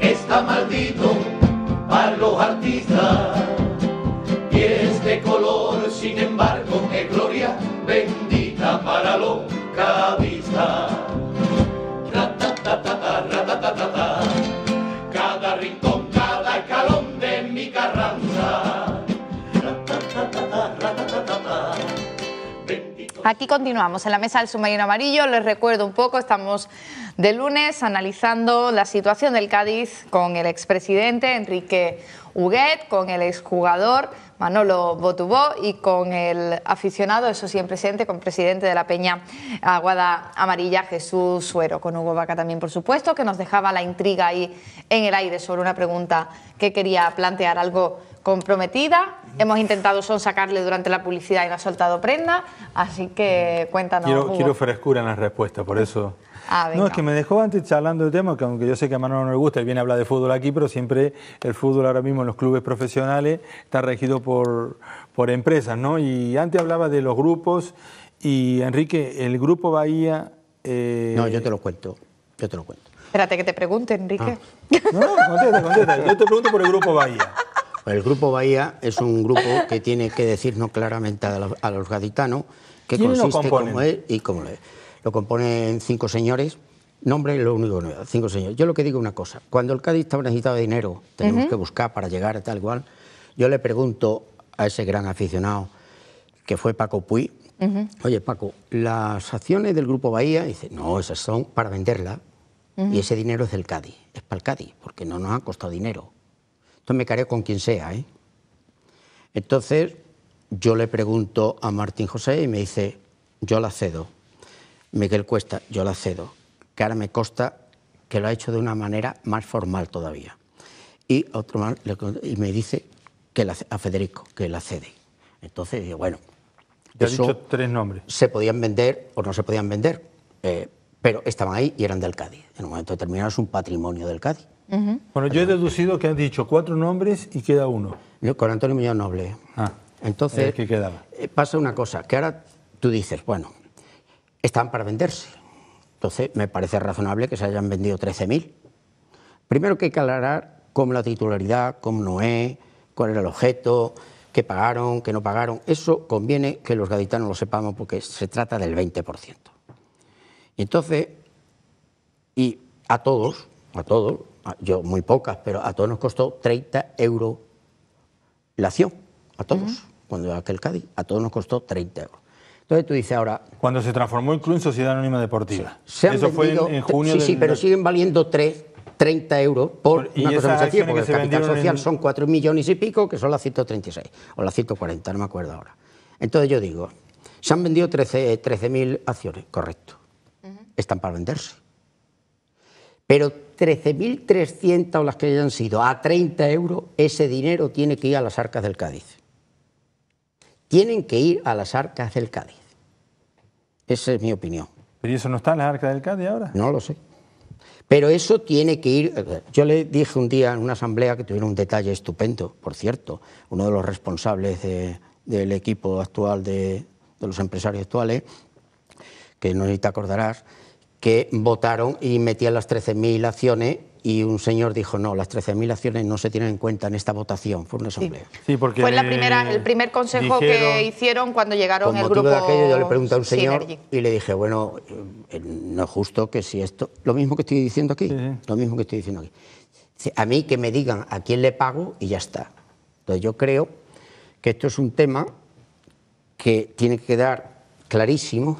está maldito para los artistas. Y este color, sin embargo, es gloria bendita para los cabistas. Cada rincón, cada calón de mi carranza. Aquí continuamos en la mesa del submarino amarillo. Les recuerdo un poco, estamos de lunes analizando la situación del Cádiz con el expresidente Enrique Huguet, con el exjugador Manolo Botubó y con el aficionado, eso siempre presente, con presidente de la Peña Aguada Amarilla, Jesús Suero, con Hugo Vaca también, por supuesto, que nos dejaba la intriga ahí en el aire sobre una pregunta que quería plantear, algo comprometida. Hemos intentado son sacarle durante la publicidad y no ha soltado prenda, así que cuéntanos. Quiero, quiero frescura en la respuesta, por eso. Ah, no, es que me dejó antes hablando de tema que aunque yo sé que a Manolo no le gusta, él viene a hablar de fútbol aquí, pero siempre el fútbol ahora mismo en los clubes profesionales está regido por, por empresas, ¿no? Y antes hablaba de los grupos y Enrique, el grupo Bahía... Eh, no, yo te lo cuento, yo te lo cuento. Espérate que te pregunte, Enrique. Ah. No, no, contesta, contesta. Yo te pregunto por el grupo Bahía. El Grupo Bahía es un grupo que tiene que decirnos claramente a los, gaditanos que consiste, cómo es y cómo lo es. Lo componen cinco señores, nombre lo único nuevo, cinco señores. Yo lo que digo una cosa, cuando el Cádiz está necesitado de dinero, tenemos que buscar para llegar a tal cual, yo le pregunto a ese gran aficionado que fue Paco Puy, oye Paco, las acciones del Grupo Bahía, dice, no, esas son para venderla y ese dinero es del Cádiz, es para el Cádiz, porque no nos ha costado dinero. Entonces me careo con quien sea. ¿eh? Entonces yo le pregunto a Martín José y me dice, yo la cedo. Miguel Cuesta, yo la cedo. Que ahora me consta que lo ha hecho de una manera más formal todavía. Y otro y me dice que a Federico que la cede. Entonces digo, bueno, dicho tres nombres. Se podían vender o no se podían vender, eh, pero estaban ahí y eran del Cádiz. En un momento determinado es un patrimonio del Cádiz. Bueno, yo he deducido que han dicho cuatro nombres y queda uno. con Antonio Millán Noble. Ah, Entonces, qué quedaba. Eh, pasa una cosa, que ahora tú dices, bueno, están para venderse. Entonces, me parece razonable que se hayan vendido 13.000. Primero que hay que aclarar cómo la titularidad, cómo no es, cuál era el objeto, qué pagaron, qué no pagaron. Eso conviene que los gaditanos lo sepamos porque se trata del 20%. Y entonces, y a todos, a todos, Ah, yo muy pocas, pero a todos nos costó 30 euros la acción, a todos, cuando era aquel Cádiz, a todos nos costó 30 euros. Entonces tú dices ahora... Cuando se transformó el club en Sociedad Anónima Deportiva. Eso fue en, junio Sí, sí, pero siguen valiendo 3, 30 euros por una cosa porque el capital social son 4 millones y pico, que son las 136, o las 140, no me acuerdo ahora. Entonces yo digo, se han vendido 13.000 acciones, correcto, están para venderse pero 13.300 o las que hayan sido a 30 euros, ese dinero tiene que ir a las arcas del Cádiz. Tienen que ir a las arcas del Cádiz. Esa es mi opinión. ¿Pero eso no está en las arcas del Cádiz ahora? No lo sé. Pero eso tiene que ir. Yo le dije un día en una asamblea que tuvieron un detalle estupendo, por cierto, uno de los responsables del equipo actual de, de los empresarios actuales, que no te acordarás, que votaron y metían las 13.000 acciones y un señor dijo, no, las 13.000 acciones no se tienen en cuenta en esta votación. Fue una asamblea. Sí, porque Fue la primera, el primer consejo que hicieron cuando llegaron el grupo... De yo le pregunté a un señor y le dije, bueno, eh, no es justo que si esto... Lo mismo que estoy diciendo aquí, lo mismo que estoy diciendo aquí. A mí que me digan a quién le pago y ya está. Entonces yo creo que esto es un tema que tiene que quedar clarísimo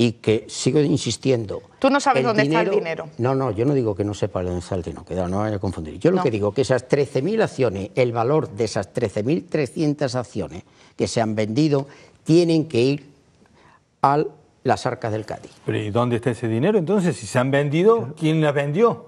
y que sigo insistiendo. Tú no sabes dónde está el dinero. No, no, yo no digo que no sepa dónde está el dinero, que no, no vaya a confundir. Yo lo que digo que esas 13.000 acciones, el valor de esas 13.300 acciones que se han vendido, tienen que ir a las arcas del Cádiz. Pero ¿y dónde está ese dinero entonces? Si se han vendido, ¿quién las vendió?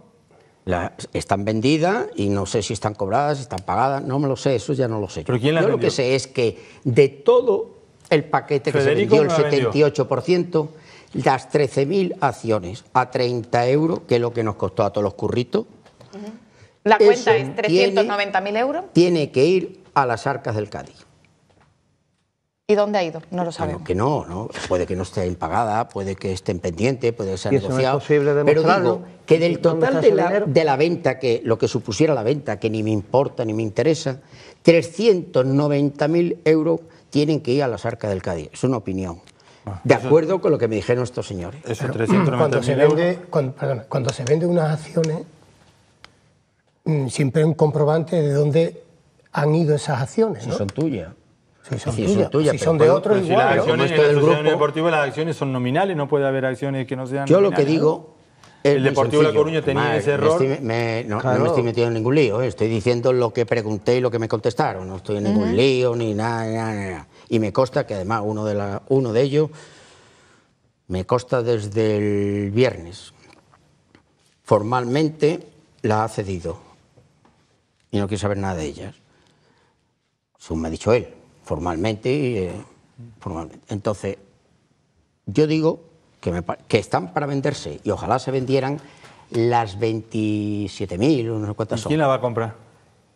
están vendidas y no sé si están cobradas, si están pagadas, no me lo sé, eso ya no lo sé. ¿Pero quién Yo lo que sé es que de todo el paquete que se vendió, el 78%, vendió las 13.000 acciones a 30 euros, que es lo que nos costó a todos los curritos. La cuenta es 390.000 euros. Tiene que ir a las arcas del Cádiz. ¿Y dónde ha ido? No lo sabemos. que no, no, puede que no esté impagada, puede que estén pendiente, puede que sea negociado. pero digo que del total de la, venta, que lo que supusiera la venta, que ni me importa ni me interesa, 390.000 euros tienen que ir a las arcas del Cádiz. Es una opinión. Ah, de acuerdo con lo que me dijeron estos señores. cuando se vende, se vende unas acciones, mm, siempre hay un comprobante de dónde han ido esas acciones. ¿no? Si son tuyas. Si son, si son de otro, igual. las acciones, en grupo, las acciones son nominales, no puede haber acciones que no sean Yo lo que digo... el Deportivo de La Coruña tenía ese error. no, me estoy metiendo en ningún lío, ¿eh? estoy diciendo lo que pregunté y lo que me contestaron, no estoy en ningún lío ni nada, ni nada, ni nada y me consta que además uno de, la, uno de ellos me consta desde el viernes. Formalmente la ha cedido y no quiero saber nada de ellas. Eso me ha dicho él, formalmente. Eh, Entonces, yo digo que, que están para venderse y ojalá se vendieran las 27.000 o no sé cuántas son. ¿Quién la va a comprar?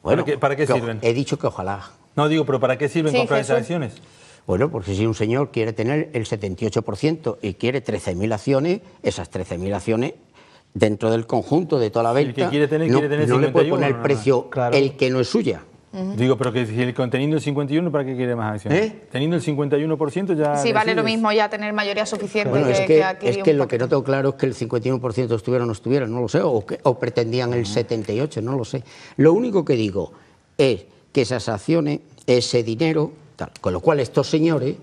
Bueno, ¿Para para qué He dicho que ojalá. No, digo, pero ¿para qué sirven comprar esas acciones? Bueno, porque si un señor quiere tener el 78% y quiere 13.000 acciones, esas 13.000 acciones dentro del conjunto de toda la venta, el que quiere tener, no, quiere tener le puede poner el precio el que no es suya. Digo, pero que si el contenido el 51, ¿para qué quiere más acciones? ¿Eh? Teniendo el 51% ya... si vale lo mismo ya tener mayoría suficiente que, es que, Es lo que no tengo claro es que el 51% estuviera o no estuviera, no lo sé, o, pretendían el 78, no lo sé. Lo único que digo es que esas acciones, ese dinero, Con lo cual estos señores,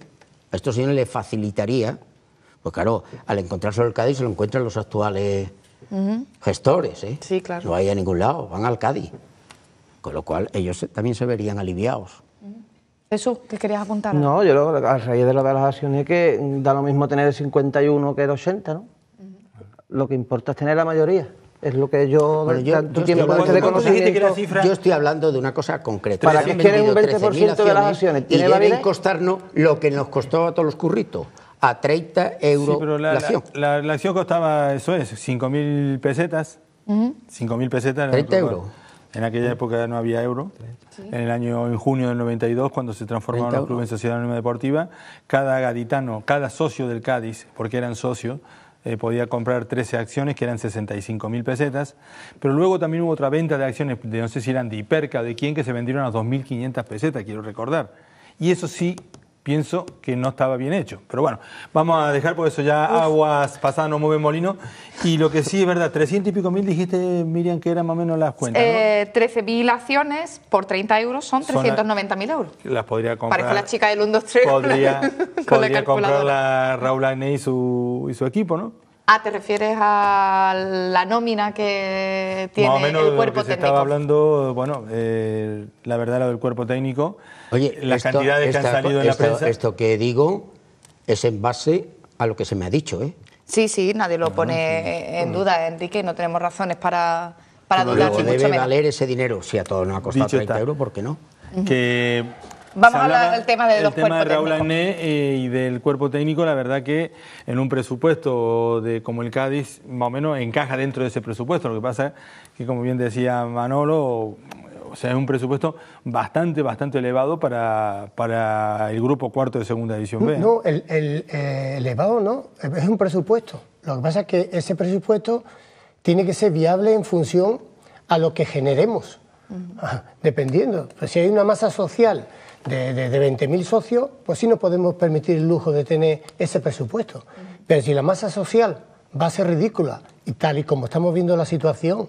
a estos señores les facilitaría, pues claro, al encontrarse el Cádiz se lo encuentran los actuales gestores, ¿eh? No hay a ningún lado, van al Cádiz. Con lo cual ellos también se verían aliviados. ¿Eso que querías apuntar? No, yo lo, a raíz de lo de las acciones es que da lo mismo tener el 51 que el 80, ¿no? Lo que importa es tener la mayoría. Es lo que yo... yo, yo, estoy hablando, de yo estoy hablando de una cosa concreta. Para que quieren un 20% de las acciones. ¿tiene y deben bien costarnos lo que nos costó a todos los curritos a 30 euros la, acción. La, costaba, eso es, 5.000 pesetas. 5.000 pesetas. 30 euros. En aquella época no había euro. En el año, en junio del 92, cuando se transformaron los clubes en Sociedad Anónima Deportiva, cada gaditano, cada socio del Cádiz, porque eran socios, eh, podía comprar 13 acciones que eran 65.000 mil pesetas, pero luego también hubo otra venta de acciones, de no sé si eran de Hiperca o de quién, que se vendieron a 2.500 pesetas, quiero recordar. Y eso sí pienso que no estaba bien hecho. Pero bueno, vamos a dejar por eso ya aguas pasadas no mueven molino. Y lo que sí es verdad, 300 y pico mil dijiste, Miriam, que eran más o menos las cuentas. Eh, 13 mil acciones por 30 euros son 390 mil euros. Las podría comprar. Parece la chica del 1, 2, 3. Podría, la, podría comprar Raúl Ane y su, y su equipo, ¿no? Ah, ¿te refieres a la nómina que tiene el cuerpo técnico? estaba hablando, bueno, eh, la verdad, lo del cuerpo técnico. Oye, las cantidades que han salido en la prensa. Esto que digo es en base a lo que se me ha dicho, ¿eh? Sí, sí, nadie lo ah, pone en duda, Enrique, no tenemos razones para, para dudar. Debe valer ese dinero, si a todos nos ha costado 30 euros, ¿por qué no? Que Vamos a hablar del tema de los el tema de Raúl Agné eh, y del cuerpo técnico, la verdad que en un presupuesto de como el Cádiz, más o menos encaja dentro de ese presupuesto. Lo que pasa es que, como bien decía Manolo, o sea, es un presupuesto bastante, bastante elevado para, el grupo cuarto de segunda división B. No, el, eh, elevado no, es un presupuesto. Lo que pasa es que ese presupuesto tiene que ser viable en función a lo que generemos. Ah, dependiendo. Pues si hay una masa social de, de, 20.000 socios, pues sí nos podemos permitir el lujo de tener ese presupuesto. Pero si la masa social va a ser ridícula, y tal y como estamos viendo la situación,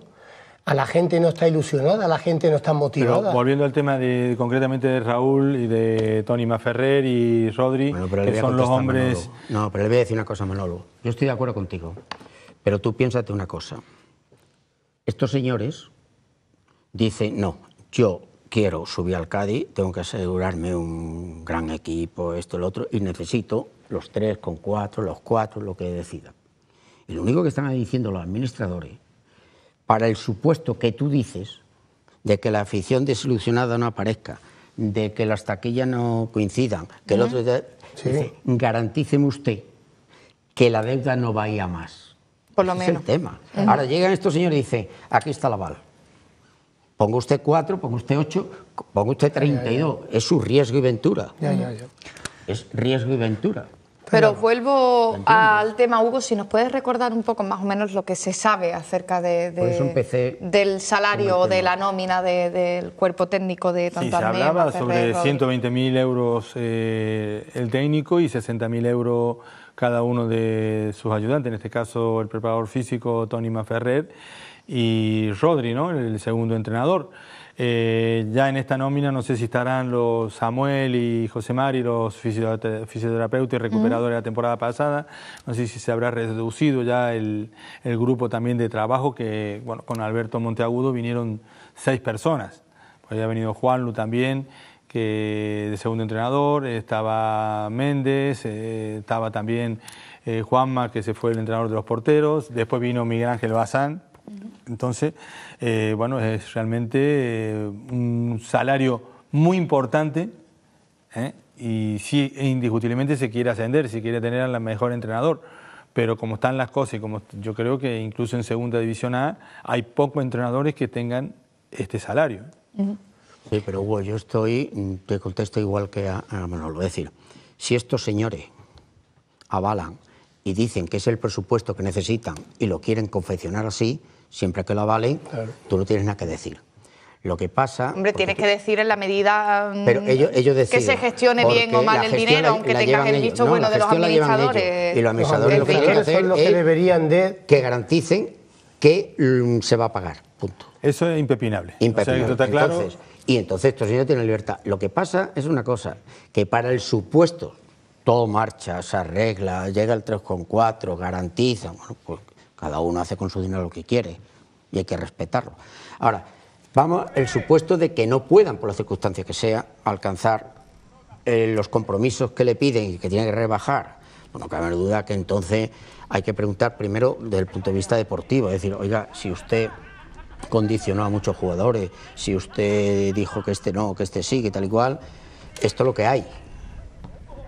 a la gente no está ilusionada, a la gente no está motivada. Pero volviendo al tema de concretamente de Raúl y de Tony Maferrer y Rodri, que son los hombres. No, pero le voy a decir una cosa, Manolo. Yo estoy de acuerdo contigo, pero tú piénsate una cosa. Estos señores dice, no, yo quiero subir al Cádiz, tengo que asegurarme un gran equipo, esto, el otro, y necesito los tres con cuatro, los cuatro, lo que decida. Y lo único que están diciendo los administradores, para el supuesto que tú dices, de que la afición desilusionada no aparezca, de que las taquillas no coincidan, que el otro... Sí. garantíceme usted que la deuda no vaya más. Por lo menos. Es el tema. Ahora llegan estos señores y dicen, aquí está la bala. Ponga usted cuatro, ponga usted ocho, ponga usted treinta y dos. es su riesgo y ventura. Es riesgo y ventura. Pero vuelvo al tema, Hugo, si nos puedes recordar un poco más o menos lo que se sabe acerca de, del salario o de la nómina del cuerpo técnico de tanto sí, se hablaba sobre 120.000 euros eh, el técnico y 60.000 euros cada uno de sus ayudantes, en este caso el preparador físico Tony Maferrer y Rodri, ¿no? el segundo entrenador. Eh, ya en esta nómina no sé si estarán los Samuel y José Mari, los fisioterapeutas y recuperadores de la temporada pasada. No sé si se habrá reducido ya el, grupo también de trabajo, que con Alberto Monteagudo vinieron seis personas. pues ha venido Juanlu también, que de segundo entrenador, estaba Méndez, eh, estaba también eh, Juanma, que se fue el entrenador de los porteros, después vino Miguel Ángel Bazán, entonces, eh, bueno, es realmente eh, un salario muy importante ¿eh? y sí, e indiscutiblemente se quiere ascender, se quiere tener al mejor entrenador, pero como están las cosas y como yo creo que incluso en Segunda División A hay pocos entrenadores que tengan este salario. Sí, pero Hugo, yo estoy, mm, te contesto igual que a, a Manolo, es decir, si estos señores avalan y dicen que es el presupuesto que necesitan y lo quieren confeccionar así, siempre que lo avalen, tú no tienes nada que decir. Lo que pasa... Hombre, tienes que decir en la medida mm, Pero ellos, deciden, que se gestione bien o mal el dinero, aunque tengas el visto bueno de los administradores. Y los administradores lo que hacer son los que deberían de... Que garanticen que mm, se va a pagar, punto. Eso es impepinable. Impepinable. O sea, está claro... y entonces estos señores tienen libertad. Lo que pasa es una cosa, que para el supuesto todo marcha, se arregla, llega el 3,4, garantiza. Bueno, pues cada uno hace con su dinero lo que quiere y hay que respetarlo. Ahora, vamos el supuesto de que no puedan, por las circunstancias que sea, alcanzar eh, los compromisos que le piden y que tienen que rebajar. Bueno, cabe duda que entonces hay que preguntar primero desde el punto de vista deportivo, es decir, oiga, si usted condicionó a muchos jugadores, si usted dijo que este no, que este sí, que tal y cual, esto es lo que hay.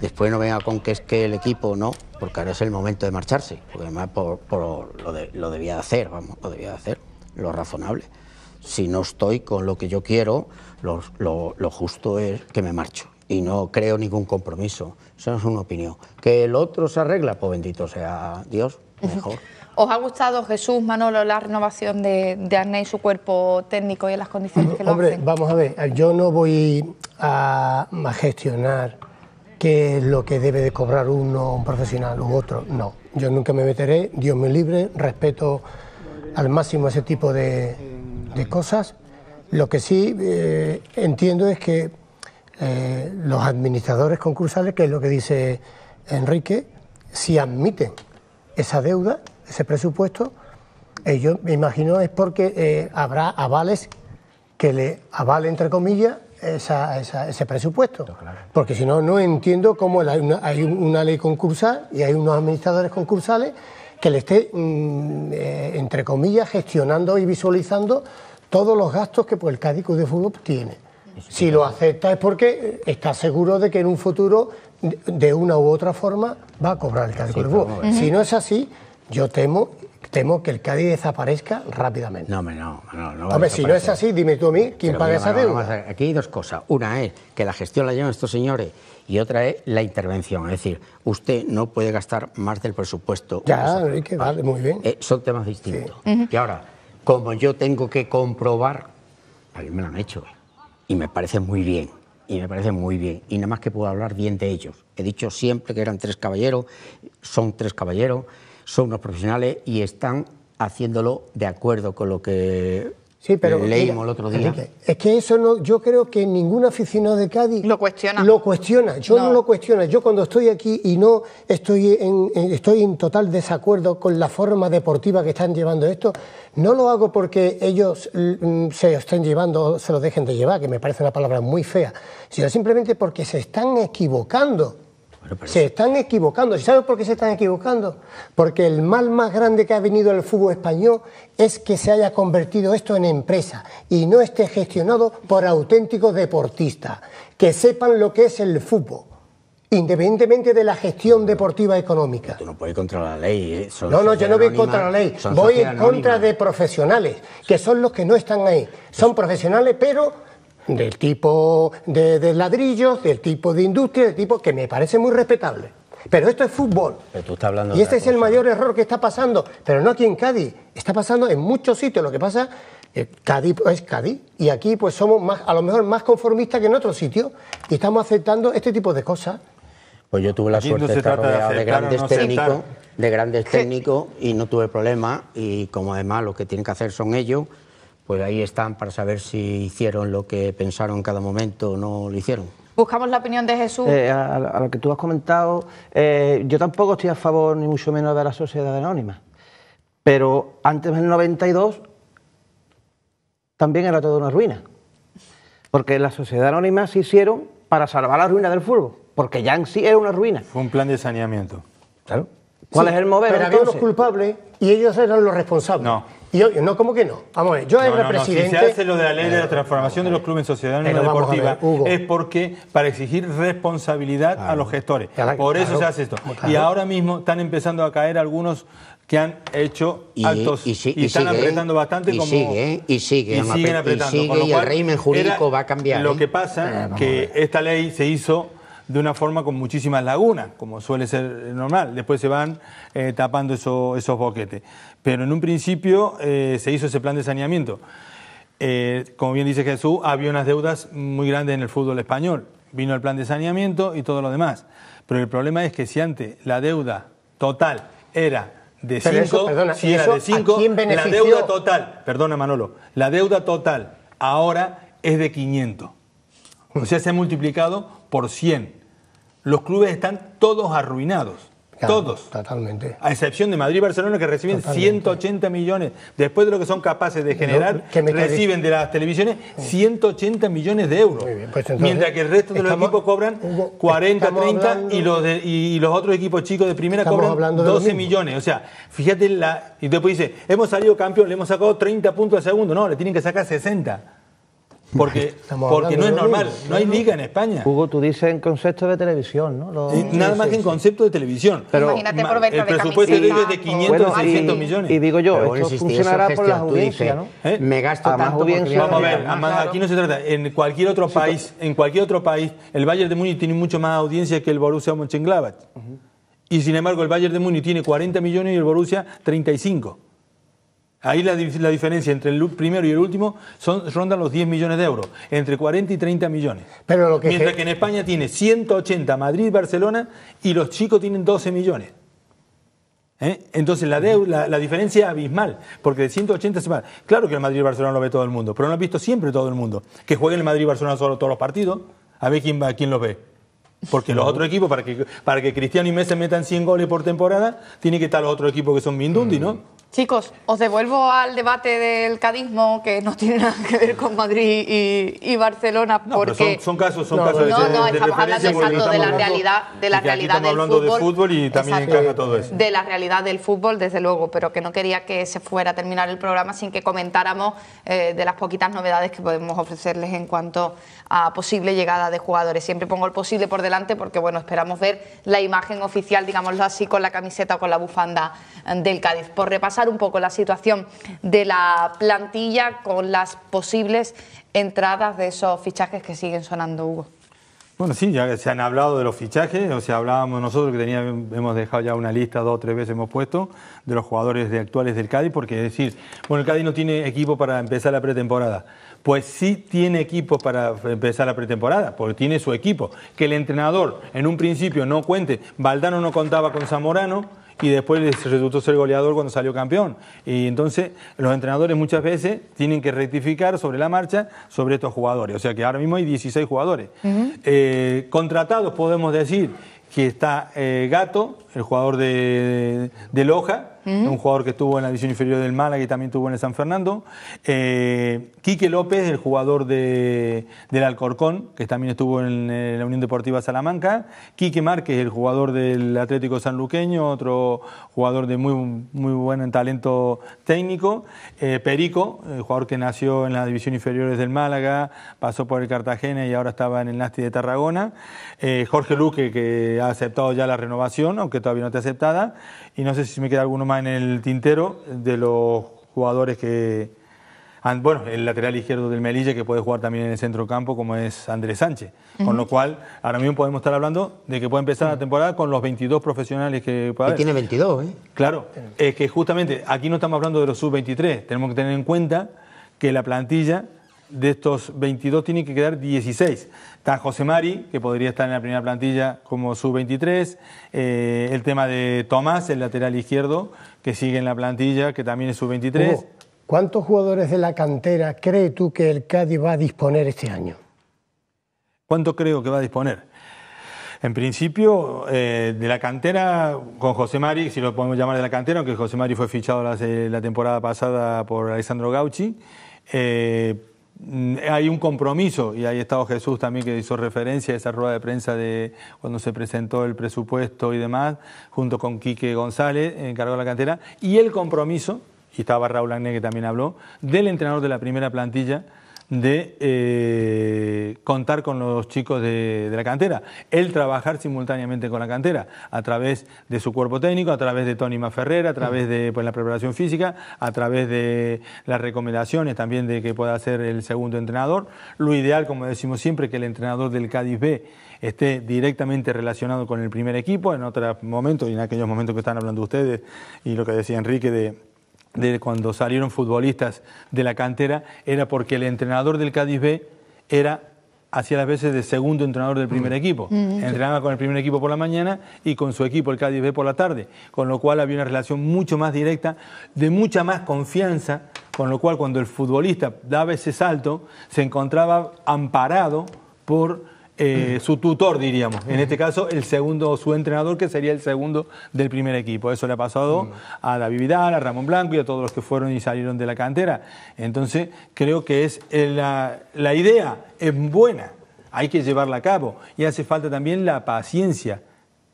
Después no venga con que es que el equipo no, porque ahora es el momento de marcharse. Porque además por, lo, debía de hacer, vamos, lo debía de hacer, lo razonable. Si no estoy con lo que yo quiero, lo, justo es que me marcho y no creo ningún compromiso. Eso es una opinión. Que el otro se arregla, pues bendito sea Dios, mejor. ¿Os ha gustado, Jesús, Manolo, la renovación de, de Arne y su cuerpo técnico y las condiciones que lo hacen? Hombre, vamos a ver, yo no voy a, a gestionar qué es lo que debe de cobrar uno, un profesional u otro. No, yo nunca me meteré, Dios me libre, respeto al máximo ese tipo de, cosas. Lo que sí eh, entiendo es que eh, los administradores concursales, que es lo que dice Enrique, si admiten esa deuda, ese presupuesto, ellos me imagino es porque eh, habrá avales que le avale, entre comillas, esa, ese presupuesto. Porque si no, no entiendo cómo hay una, ley concursal y hay unos administradores concursales que le esté, mm, eh, entre comillas, gestionando y visualizando todos los gastos que pues, el Cádiz de Fútbol tiene. si lo acepta es porque está seguro de que en un futuro, de una u otra forma, va a cobrar el Cádiz de Fútbol. Si no es así, yo temo temo que el Cádiz desaparezca rápidamente. No, no, no. no Hombre, si no es así, dime tú a mí, ¿quién paga esa deuda? Aquí hay dos cosas. Una es que la gestión la llevan estos señores y otra es la intervención. Es decir, usted no puede gastar más del presupuesto. Ya, Enrique, vale, muy bien. Eh, son temas distintos. Y ahora, como yo tengo que comprobar, a mí me lo han hecho y me parece muy bien y me parece muy bien. Y nada más que puedo hablar bien de ellos. He dicho siempre que eran tres caballeros, son tres caballeros son unos profesionales y están haciéndolo de acuerdo con lo que sí, leímos el otro día. es que eso no, yo creo que ningún aficionado de Cádiz lo cuestiona. Lo cuestiona. Yo no, lo cuestiono. Yo cuando estoy aquí y no estoy en, estoy en total desacuerdo con la forma deportiva que están llevando esto, no lo hago porque ellos mm, mm, se estén llevando se lo dejen de llevar, que me parece una palabra muy fea, sino simplemente porque se están equivocando se están equivocando. ¿Y sabes por qué se están equivocando? Porque el mal más grande que ha venido el fútbol español es que se haya convertido esto en empresa y no esté gestionado por auténticos deportistas que sepan lo que es el fútbol independientemente de la gestión deportiva económica. Tú no puedes contra la ley. ¿eh? no, no, yo no voy contra la ley. Voy en contra de profesionales, que son los que no están ahí. Son pues- profesionales, pero del tipo de, ladrillos, del tipo de industria, del tipo que me parece muy respetable. Pero esto es fútbol. y este es el mayor error que está pasando, pero no aquí en Cádiz, está pasando en muchos sitios. Lo que pasa es eh, Cádiz pues, es Cádiz y aquí pues somos a lo mejor más conformistas que en otros sitios y estamos aceptando este tipo de cosas. Pues yo tuve la suerte de estar rodeado de, grandes técnicos, de grandes técnicos y no tuve problemas y como además lo que tienen que hacer son ellos pues ahí están para saber si hicieron lo que pensaron en cada momento o no lo hicieron. Buscamos la opinión de Jesús. Eh, a, lo que tú has comentado, eh, yo tampoco estoy a favor ni mucho menos de la sociedad anónima, pero antes del 92 también era toda una ruina, porque la sociedad anónima se hicieron para salvar la ruina del fútbol, porque ya en sí era una ruina. Fue un plan de saneamiento. Claro. ¿Cuál es el mover? Pero los culpables y ellos eran los responsables. No no, ¿cómo que no? Vamos a ver, yo era presidente. Si se hace lo de la ley de la transformación de los clubes en sociedad deportiva, es porque para exigir responsabilidad a los gestores. Por eso se hace esto. Y ahora mismo están empezando a caer algunos que han hecho actos y, están ¿eh? apretando bastante y sigue, ¿eh? y sigue, y siguen apretando lo el régimen jurídico va a cambiar lo ¿eh? que pasa es que esta ley se hizo de una forma con muchísimas lagunas como suele ser normal después se van tapando esos boquetes pero en un principio eh, se hizo ese plan de saneamiento. Eh, como bien dice Jesús, había unas deudas muy grandes en el fútbol español. Vino el plan de saneamiento y todo lo demás. Pero el problema es que si antes la deuda total era de 5, si era de 5, la deuda total, perdona Manolo, la deuda total ahora es de 500. O sea, se ha multiplicado por 100. Los clubes están todos arruinados. Todos. Totalmente. A excepción de Madrid y Barcelona, que reciben 180 millones. Después de lo que son capaces de generar, reciben de las televisiones 180 millones de euros. Pues mientras que el resto de los equipos cobran 40, 30 y, los otros equipos chicos de primera cobran 12 millones. O sea, fíjate la. Y después dice, hemos salido campeón, le hemos sacado 30 puntos al segundo. No, le tienen que sacar 60. Porque, porque no es normal, no hay liga en España. Hugo, tú dices en concepto de televisión, ¿no? nada más que en concepto de televisión. Pero Imagínate por el presupuesto de ellos es de 500 o 600 millones. Y digo yo, eso esto funcionará por la audiencias, ¿no? ¿Eh? Me gasto más audiencia. Vamos a ver, aquí no se trata. En cualquier otro país, en cualquier otro país, el Bayern de Múnich tiene mucho más audiencia que el Borussia Mönchengladbach. Y sin embargo, el Bayern de Múnich tiene 40 millones y el Borussia 35. Ahí la, diferencia entre el primero y el último son, rondan los 10 millones de euros, entre 40 y 30 millones. Mientras que en España tiene 180 Madrid, Barcelona y los chicos tienen 12 millones. ¿Eh? Entonces la, la, diferencia es abismal, porque de 180 se va. Claro que el Madrid-Barcelona lo ve todo el mundo, pero no lo ha visto siempre todo el mundo. Que juegue el Madrid-Barcelona solo todos los partidos, a ver quién, quién los ve. Porque los otros equipos, para que, para que Cristiano y Messi metan 100 goles por temporada, tiene que estar los otros equipos que son Mindundi, ¿no? Mm. Chicos, os devuelvo al debate del cadismo que no tiene nada que ver con Madrid y, Barcelona porque son, casos, son casos. No, de, no, estamos hablando exacto de la realidad, de la realidad del hablando de fútbol y también encaja todo eso. De la realidad del fútbol, desde luego, pero que no quería que se fuera a terminar el programa sin que comentáramos eh, de las poquitas novedades que podemos ofrecerles en cuanto a posible llegada de jugadores. Siempre pongo el posible por delante porque bueno esperamos ver la imagen oficial, digámoslo así, con la camiseta o con la bufanda del Cádiz. Por repasar un poco la situación de la plantilla con las posibles entradas de esos fichajes que siguen sonando, Hugo. Bueno, sí, ya se han hablado de los fichajes, o sea, hablábamos nosotros que teníamos, hemos dejado ya una lista, dos o tres veces hemos puesto, de los jugadores de actuales del Cádiz, porque es decir, bueno, el Cádiz no tiene equipo para empezar la pretemporada. Pues sí tiene equipo para empezar la pretemporada, porque tiene su equipo. Que el entrenador en un principio no cuente, Valdano no contaba con Zamorano, y después resultó ser goleador cuando salió campeón. Y entonces los entrenadores muchas veces tienen que rectificar sobre la marcha sobre estos jugadores. O sea que ahora mismo hay 16 jugadores. Eh, contratados podemos decir que está eh, Gato, el jugador de Loja, un jugador que estuvo en la división inferior del Málaga y también estuvo en el San Fernando. Eh, Quique López, el jugador del Alcorcón, que también estuvo en, la Unión Deportiva Salamanca. Quique Márquez, el jugador del Atlético Sanluqueño, otro jugador de muy, muy buen talento técnico. Eh, Perico, el jugador que nació en la División Inferior del Málaga, pasó por el Cartagena y ahora estaba en el Nasti de Tarragona. Eh, Jorge Luque, que ha aceptado ya la renovación, aunque todavía no está aceptada. Y no sé si me queda alguno más en el tintero de los jugadores que. bueno, el lateral izquierdo del Melilla que puede jugar también en el centro campo, como es Andrés Sánchez. Con lo cual, ahora mismo podemos estar hablando de que puede empezar la temporada con los 22 profesionales que tiene 22, ¿eh? Claro, es que justamente aquí no estamos hablando de los sub-23. Tenemos que tener en cuenta que la plantilla de estos 22 tienen que quedar 16. Está José Mari, que podría estar en la primera plantilla como sub-23. Eh, el tema de Tomás, el lateral izquierdo, que sigue en la plantilla, que también es sub-23. ¿Cuántos jugadores de la cantera cree tú que el Cádiz va a disponer este año? ¿Cuánto creo que va a disponer? En principio, eh, de la cantera, con José Mari, si lo podemos llamar de la cantera, aunque José Mari fue fichado la, eh, temporada pasada por Alessandro Gauchi. Mm, hay un compromiso, y ahí estaba Jesús también que hizo referencia a esa rueda de prensa de cuando se presentó el presupuesto y demás, junto con Quique González, encargado de la cantera, y el compromiso, y estaba Raúl Agné que también habló, del entrenador de la primera plantilla, de eh, contar con los chicos de, la cantera, el trabajar simultáneamente con la cantera, a través de su cuerpo técnico, a través de Tony Maferrera, a través de pues, la preparación física, a través de las recomendaciones también de que pueda ser el segundo entrenador. Lo ideal, como decimos siempre, que el entrenador del Cádiz B esté directamente relacionado con el primer equipo, en otros momentos y en aquellos momentos que están hablando ustedes y lo que decía Enrique de de cuando salieron futbolistas de la cantera, era porque el entrenador del Cádiz B era hacía las veces de segundo entrenador del primer mm. equipo. Mm, Entrenaba con el primer equipo por la mañana y con su equipo, el Cádiz B, por la tarde. Con lo cual había una relación mucho más directa, de mucha más confianza, con lo cual cuando el futbolista daba ese salto, se encontraba amparado por eh, su tutor, diríamos. En este caso, el segundo, su entrenador, que sería el segundo del primer equipo. Eso le ha pasado a David Vidal, a Ramón Blanco y a todos los que fueron y salieron de la cantera. Entonces, creo que es eh, la, idea es buena, hay que llevarla a cabo. Y hace falta también la paciencia.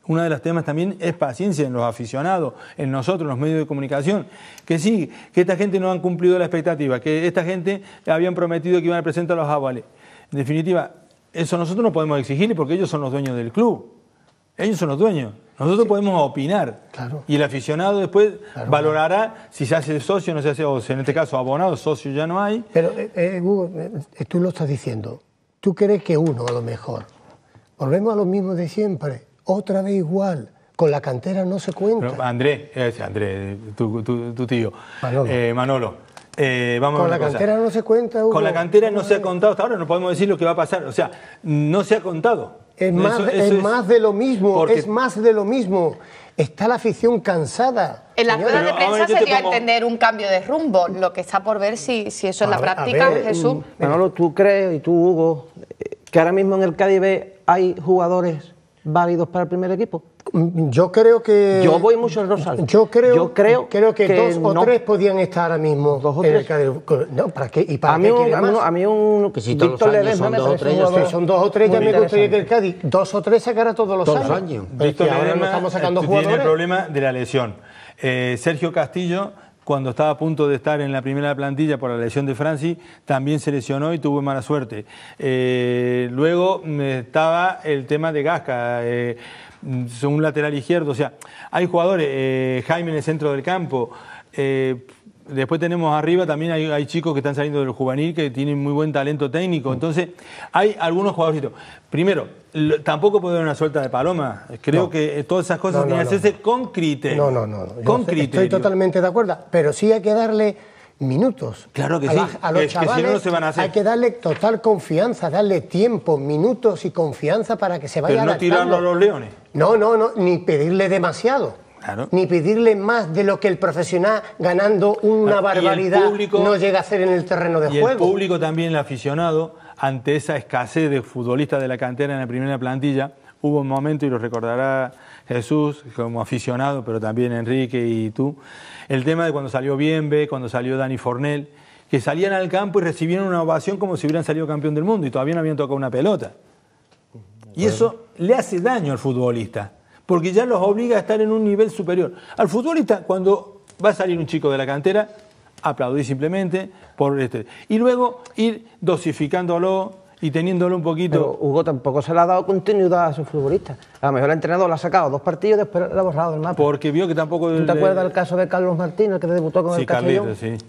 Uno de los temas también es paciencia en los aficionados, en nosotros, en los medios de comunicación. Que sí, que esta gente no han cumplido la expectativa, que esta gente habían prometido que iban a presentar los avales. En definitiva, eso nosotros no podemos exigirle porque ellos son los dueños del club. Ellos son los dueños. Nosotros podemos opinar. Y el aficionado después valorará si se hace socio o no se hace, o en este caso abonado, socio ya no hay. Pero, eh, eh, Hugo, eh, tú lo estás diciendo. Tú crees que uno a lo mejor. Volvemos a lo mismo de siempre. Otra vez igual. Con la cantera no se cuenta. Andrés, André, tu, tío. Manolo eh, vamos con la cantera no se cuenta. Con la cantera no se ha eh. contado hasta ahora, no podemos decir lo que va a pasar. O sea, no se ha contado. Es más, de lo mismo, es más de lo mismo. Está la afición cansada. En la rueda de prensa se dio a entender un cambio de rumbo, lo que está por ver si, si eso es la práctica, Jesús. Mm, Manolo, tú crees, y tú, Hugo, que ahora mismo en el Cádiz hay jugadores válidos para el primer equipo. Yo creo que. Yo voy mucho en Rosal. Yo creo, creo, que, dos o tres podían estar ahora mismo. Dos o tres. no, ¿para qué? ¿Y para mí qué a, mí un. Que si todos Víctor los años son dos o tres. Si son dos o tres, ya me gustaría que el Cádiz. Dos o tres sacara todos los todos años. años. Víctor ahora no estamos sacando eh, tiene el problema de la lesión. Eh, Sergio Castillo cuando estaba a punto de estar en la primera plantilla por la lesión de Francis... también se lesionó y tuvo mala suerte. Eh, luego mm, estaba el tema de Gasca. Eh, son un lateral izquierdo. O sea, hay jugadores, eh, Jaime en el centro del campo. Eh, después tenemos arriba también hay, chicos que están saliendo del juvenil que tienen muy buen talento técnico. Entonces, hay algunos jugadores Primero, tampoco puede haber una suelta de paloma. Creo que eh, todas esas cosas tienen que hacerse con criterio. No, no, no. Con criterio. Estoy totalmente de acuerdo, pero sí hay que darle minutos. Claro que sí. a los chavales van hay que darle total confianza, darle tiempo, minutos y confianza para que se vaya Pero no tirarlo a los leones. No, no, no, ni pedirle demasiado. Ni pedirle más de lo que el profesional ganando una ah, barbaridad no llega a hacer en el terreno de juego. y juego. El público también, el aficionado, ante esa escasez de futbolistas de la cantera en la primera plantilla, hubo un momento, y lo recordará Jesús, como aficionado, pero también Enrique y tú, el tema de cuando salió Bienve, cuando salió Dani Fornell, que salían al campo y recibieron una ovación como si hubieran salido campeón del mundo y todavía no habían tocado una pelota. Y eso le hace daño al futbolista, porque ya los obliga a estar en un nivel superior. Al futbolista, cuando va a salir un chico de la cantera, aplaudir simplemente por este. Y luego ir dosificándolo, y teniéndolo un poquito. Pero Hugo tampoco se le ha dado continuidad a su futbolista. A lo mejor el entrenador lo ha sacado dos partidos y después lo ha borrado del mapa. Porque vio que tampoco. te acuerdas del caso de Carlos Martínez que debutó con el Castellón? Sí, sí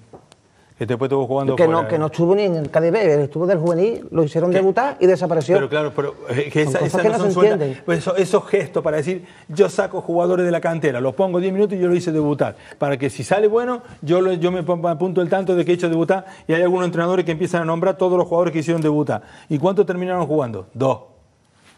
que este estuvo jugando que no Que estuvo ni en el estuvo del juvenil, lo hicieron debutar y desapareció. Pero claro, pero eh, pues esos gestos para decir, yo saco jugadores de la cantera, los pongo 10 minutos y yo lo hice debutar. Para que si sale bueno, yo, yo me apunto el tanto de que he hecho debutar y hay algunos entrenadores que empiezan a nombrar todos los jugadores que hicieron debutar. ¿Y cuántos terminaron jugando? Dos.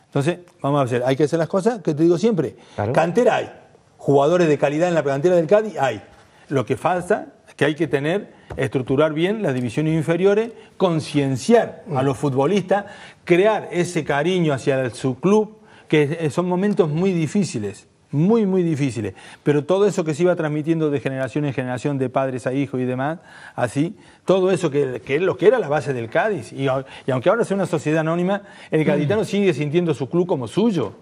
Entonces, vamos a hacer, hay que hacer las cosas que te digo siempre. Cantera hay, jugadores de calidad en la cantera del Cádiz hay. Lo que falta que hay que tener, estructurar bien las divisiones inferiores, concienciar a los futbolistas, crear ese cariño hacia su club, que eh, son momentos muy difíciles muy, muy difíciles. Pero todo eso que se iba transmitiendo de generación en generación, de padres a hijos y demás, así, todo eso que, es lo que era la base del Cádiz. Y, y, aunque ahora sea una sociedad anónima, el gaditano sigue sintiendo su club como suyo.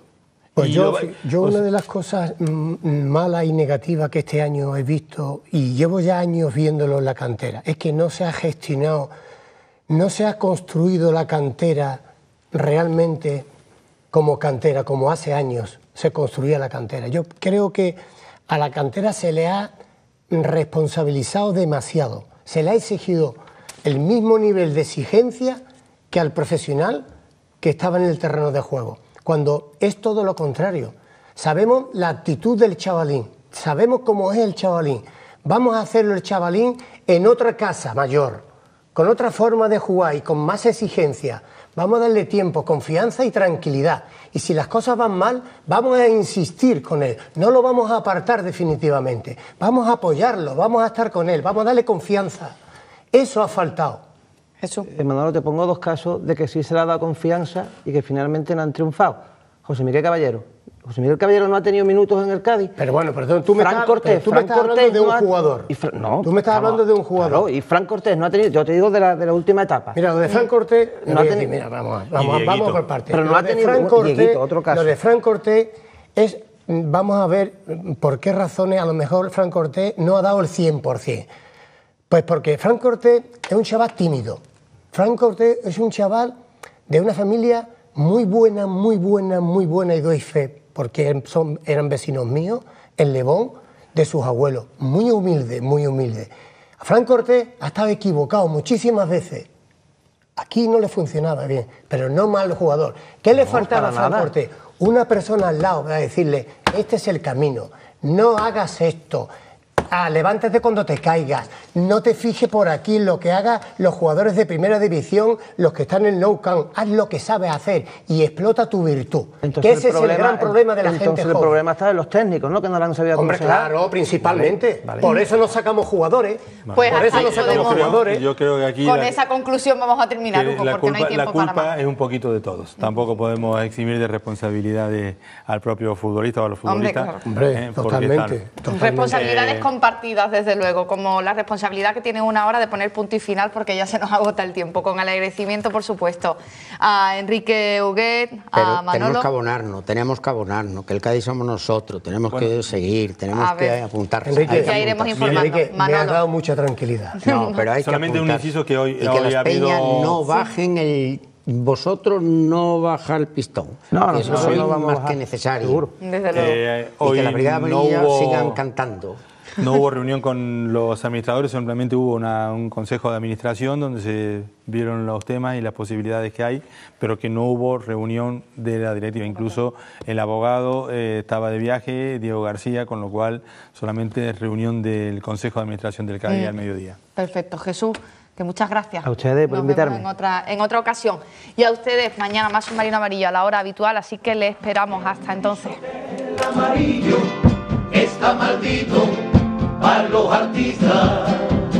Pues yo, yo una de las cosas mm, malas y negativas que este año he visto, y llevo ya años viéndolo en la cantera, es que no se ha gestionado, no se ha construido la cantera realmente como cantera, como hace años se construía la cantera. Yo creo que a la cantera se le ha responsabilizado demasiado, se le ha exigido el mismo nivel de exigencia que al profesional que estaba en el terreno de juego cuando es todo lo contrario. Sabemos la actitud del chavalín, sabemos cómo es el chavalín. Vamos a hacerlo el chavalín en otra casa mayor, con otra forma de jugar y con más exigencia. Vamos a darle tiempo, confianza y tranquilidad. Y si las cosas van mal, vamos a insistir con él. No lo vamos a apartar definitivamente. Vamos a apoyarlo, vamos a estar con él, vamos a darle confianza. Eso ha faltado. Jesús. Eh, te pongo dos casos de que sí se le ha dado confianza y que finalmente no han triunfado. José Miguel Caballero. José Miguel Caballero no ha tenido minutos en el Cádiz. Pero bueno, perdón, tú me estás, hablando de un jugador. no, tú me estás hablando de un jugador. No, y Frank Cortés no ha tenido, yo te digo de la, última etapa. Mira, lo de Frank Cortés, no ha tenido, mira, vamos, vamos, vamos por partes. Pero no ha tenido otro caso. Lo de Frank Cortés es vamos a ver mm, por qué razones a lo mejor Frank Cortés no ha dado el 100%. Pues porque Frank Cortés es un chaval tímido. Frank Cortés es un chaval de una familia muy buena, muy buena, muy buena, y doy fe, porque son, eran vecinos míos, en Lebón, de sus abuelos. Muy humilde, muy humilde. A Frank Cortés ha estado equivocado muchísimas veces. Aquí no le funcionaba bien, pero no mal jugador. ¿Qué le faltaba a Frank Cortés? Una persona al lado para decirle, este es el camino, no hagas esto, Ah, levántate cuando te caigas, no te fijes por aquí lo que hagan los jugadores de primera división, los que están en low camp, haz lo que sabes hacer y explota tu virtud. que ese es el gran problema de la entonces gente. Entonces el problema está en los técnicos, ¿no? Que no la han sabido Hombre, claro, principalmente. Por eso no sacamos jugadores. Pues por eso no sacamos jugadores. Yo creo que aquí con esa conclusión vamos a terminar, la culpa es un poquito de todos. Mm. Tampoco podemos eximir de responsabilidad al propio futbolista o a los futbolistas. Hombre, claro. Eh, totalmente, Responsabilidades eh, partidas desde luego, como la responsabilidad que tiene una hora de poner punto y final porque ya se nos agota el tiempo. Con agradecimiento, por supuesto, a Enrique Huguet, a Manolo. Tenemos que abonarnos, tenemos que abonarnos, que el Cádiz somos nosotros, tenemos que seguir, tenemos que apuntar. Enrique, ya iremos informando. me ha dado mucha tranquilidad. No, pero hay Solamente un inciso que hoy, y que las no bajen el vosotros no bajar el pistón. No, nosotros no, no, más que necesario. Seguro. Eh, y que la Brigada no hubo... sigan cantando. No hubo reunión con los administradores, simplemente hubo un consejo de administración donde se vieron los temas y las posibilidades que hay, pero que no hubo reunión de la directiva. Incluso el abogado eh, estaba de viaje, Diego García, con lo cual solamente reunión del consejo de administración del Cádiz al mediodía. Perfecto, Jesús. Que muchas gracias. A ustedes por Nos invitarme. en, otra, ocasión. Y a ustedes, mañana más un marino amarillo a la hora habitual, así que le esperamos hasta entonces. está maldito para los artistas.